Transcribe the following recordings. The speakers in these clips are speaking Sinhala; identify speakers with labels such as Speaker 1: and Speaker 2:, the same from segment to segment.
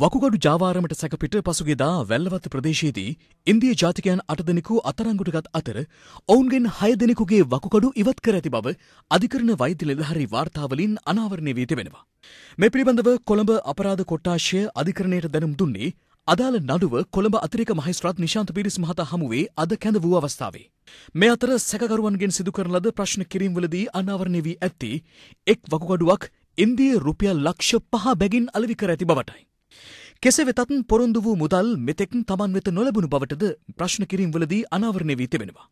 Speaker 1: වකුගඩු ජාවාරමට සැකපිට පසුගෙදා වැල්ලවත්ත ප්‍රදේශයේදී ඉන්දිය ජාතිකයන් අටදෙනෙකු අතරංගුටගත් අතර ඔවුන්ගෙන් හයදෙනෙකුගේ වකුගඩු ඉවත් කර ඇති බව අධිකරණ වෛද්‍ය ලෙදහරි වාර්තාවලින් අනාවරණය වී තිබෙනවා. මේ පිළිබඳව කොළඹ අපරාධ කොට්ටාශය අධිකරණයට දැනුම් දුන්නේ අදාළ නඩුව කොළඹ අතිරික මහිස්ත්‍රාත් නිශාන්ත පිරිස් මහතා හමුවේ අද කැඳ වූ අවස්ථාවේ. මේ අතර සැකකරුවන්ගෙන් සිදු කරන ලද ප්‍රශ්න කිරීම්වලදී අනාවරණය වී ඇත්තේ එක් වකුගඩුවක් ඉන්දිය රුපියල් ලක්ෂ පහ බැගින් අලවි කර ඇති බවටයි. කෙසේ වෙතත් පොරොන්දු වූ මුදල් මෙතෙක් තමන් වෙත නොලැබුණු බවටද ප්‍රශ්න කිරීම්වලදී අනාවරණය වී තිබෙනවා.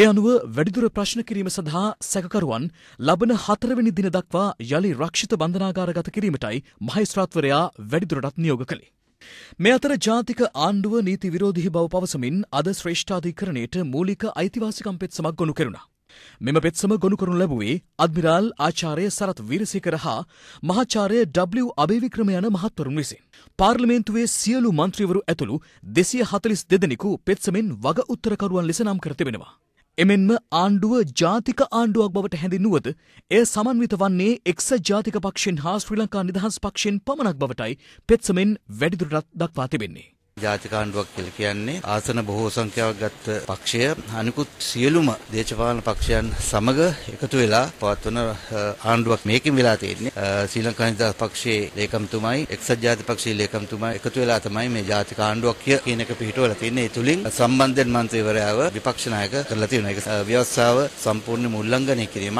Speaker 1: ඒ අනුව වැඩිදුර ප්‍රශ්න කිරීම සඳහා සැකකරුවන් ලබන හතරවෙනි දින දක්වා යළි රක්ෂිත බන්ධනාගාරගත කිරීමටයි මහේස්ත්‍රාත්වරයා වැඩිදුරටත් නියෝග කළේ. මේ අතර ජාතික ආණ්ඩුව නීති විරෝධී බව පවසමින් අද ශ්‍රේෂ්ඨාධිකරණයට මූලික අයිතිවාසිකම් පෙත් සමක් ගොනු කෙරුණා. මෙම පෙත්සම ගොනු කරනු ලැබුවේ අද්මිරාල් ආචාර්ය සරත් වීරසිකර හා මහාචාර්ය ඩබ්ලිව් අබේවික්‍රම යන මහත්වරුන් විසින්. පාර්ලිමේන්තුවේ සියලු මන්ත්‍රීවරු ඇතුළු දෙසිය හතලිස් දෙදෙනෙකු පෙත්සමෙන් වග උත්තරකරුවන් ලෙස නම් කර තිබෙනවා. එමෙන්ම ආණ්ඩුව ජාතික ආණ්ඩුවක් බවට හැඳින්නුවද එය සමන්විත වන්නේ එක්ස ජාතික පක්ෂෙන් හා ශ්‍රී ලංකා නිදහස් පක්ෂෙන් පමණක් බවටයි පෙත්සමෙන් වැඩිදුරටත් දක්වා තිබෙන්නේ.
Speaker 2: ජාතිකාණ්ඩුවක් කියලා කියන්නේ ආසන බොහෝ සංඛ්‍යාවක් ගත්ත පක්ෂය අනිකුත් සියලුම දේශපාලන පක්ෂයන් සමග එකතු වෙලා පවත්වන ආණ්ඩුවක් මේකෙන් වෙලා තියෙන්නේ. ශ්‍රී ලංකා නිදහස් පක්ෂයේ ලේකම්තුමයි එක්සත් ජාතික පක්ෂයේ ලේකම්තුමා එකතු වෙලා තමයි මේ ජාතික ආණ්ඩුවක් කියන එක පිහිටවලා තියෙන්නේ. ඒ තුලින් සම්බන්ධයෙන් මන්ත්‍රීවරයාව විපක්ෂ නායක කරලා තියෙනවා. ඒක ව්‍යවස්ථාව සම්පූර්ණ මුල්ලංඝනය කිරීමක්.